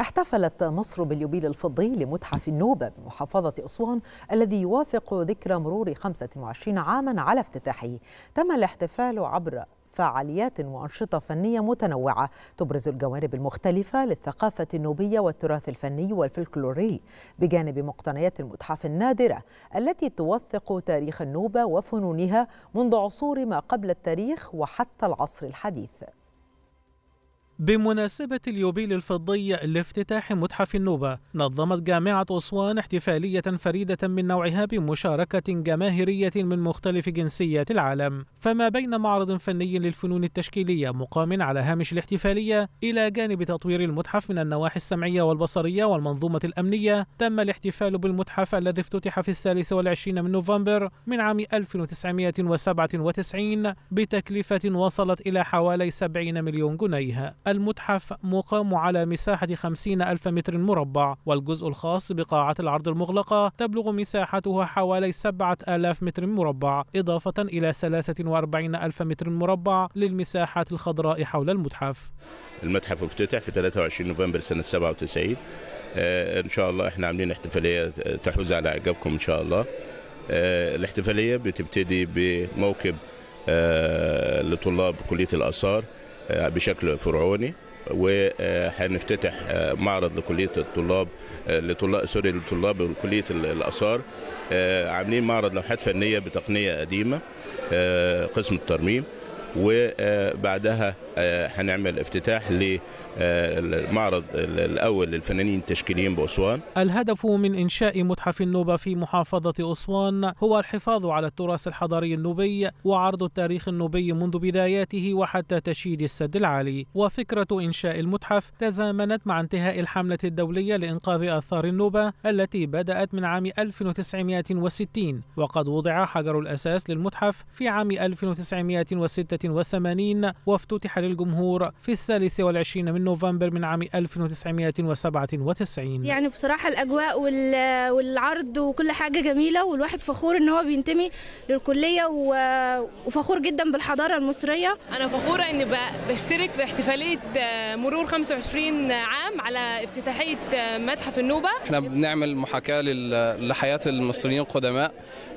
احتفلت مصر باليوبيل الفضي لمتحف النوبة بمحافظة أسوان الذي يوافق ذكرى مرور 25 عاما على افتتاحه تم الاحتفال عبر فعاليات وأنشطة فنية متنوعة تبرز الجوانب المختلفة للثقافة النوبية والتراث الفني والفلكلوري بجانب مقتنيات المتحف النادرة التي توثق تاريخ النوبة وفنونها منذ عصور ما قبل التاريخ وحتى العصر الحديث بمناسبة اليوبيل الفضي لافتتاح متحف النوبة نظمت جامعة أسوان احتفالية فريدة من نوعها بمشاركة جماهيرية من مختلف جنسيات العالم فما بين معرض فني للفنون التشكيلية مقام على هامش الاحتفالية إلى جانب تطوير المتحف من النواحي السمعية والبصرية والمنظومة الأمنية تم الاحتفال بالمتحف الذي افتتح في الثالث والعشرين من نوفمبر من عام 1997 بتكلفة وصلت إلى حوالي 70 مليون جنيه المتحف مقام على مساحة 50 ألف متر مربع والجزء الخاص بقاعة العرض المغلقة تبلغ مساحتها حوالي 7000 متر مربع إضافة إلى 43 ألف متر مربع للمساحات الخضراء حول المتحف المتحف افتتح في 23 نوفمبر سنة 97 آه، ان شاء الله احنا عاملين احتفالية آه، تحوز على اعجابكم ان شاء الله آه، الاحتفالية بتبتدي بموكب لطلاب كلية الآثار آه، بشكل فرعوني وهنفتتح آه، معرض لكليه الطلاب آه، لطلاب سوري لطلاب كليه الاثار عاملين معرض لوحات فنيه بتقنيه قديمه قسم الترميم وبعدها هنعمل آه، افتتاح للمعرض الأول للفنانين التشكيليين بأسوان الهدف من إنشاء متحف النوبة في محافظة أسوان هو الحفاظ على التراث الحضاري النوبي وعرض التاريخ النوبي منذ بداياته وحتى تشييد السد العالي وفكرة إنشاء المتحف تزامنت مع انتهاء الحملة الدولية لإنقاذ آثار النوبة التي بدأت من عام 1960 وقد وضع حجر الأساس للمتحف في عام 1966 1980 وافتتح للجمهور في الثالث والعشرين من نوفمبر من عام 1997 يعني بصراحة الأجواء والعرض وكل حاجة جميلة والواحد فخور إن هو بينتمي للكلية وفخور جدا بالحضارة المصرية أنا فخورة إني بشترك في احتفالية آه، مرور 25 عام على افتتاحية آه، متحف النوبة احنا بنعمل محاكاة لحياة المصريين القدماء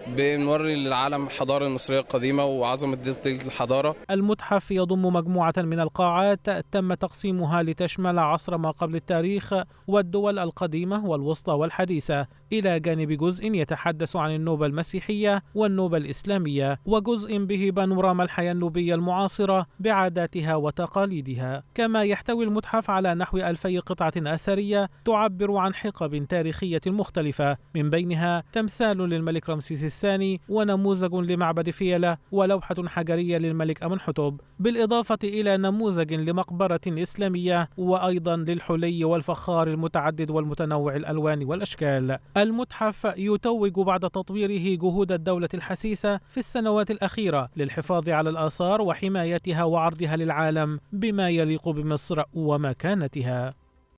بنوري للعالم الحضارة المصرية القديمة وعظمة تلك الحضارة المتحف يضم مجموعة من القاعات تم تقسيمها لتشمل عصر ما قبل التاريخ والدول القديمة والوسطى والحديثة إلى جانب جزء يتحدث عن النوبة المسيحية والنوبة الإسلامية وجزء به بانوراما الحياة النوبية المعاصرة بعاداتها وتقاليدها كما يحتوي المتحف على نحو ألفي قطعة أثرية تعبر عن حقب تاريخية مختلفة من بينها تمثال للملك رمسيس الثاني ونموذج لمعبد فيلة ولوحة حجرية للملك من حطب بالإضافة إلى نموذج لمقبرة إسلامية وأيضا للحلي والفخار المتعدد والمتنوع الألوان والأشكال المتحف يتوج بعد تطويره جهود الدولة الحسيسة في السنوات الأخيرة للحفاظ على الآثار وحمايتها وعرضها للعالم بما يليق بمصر ومكانتها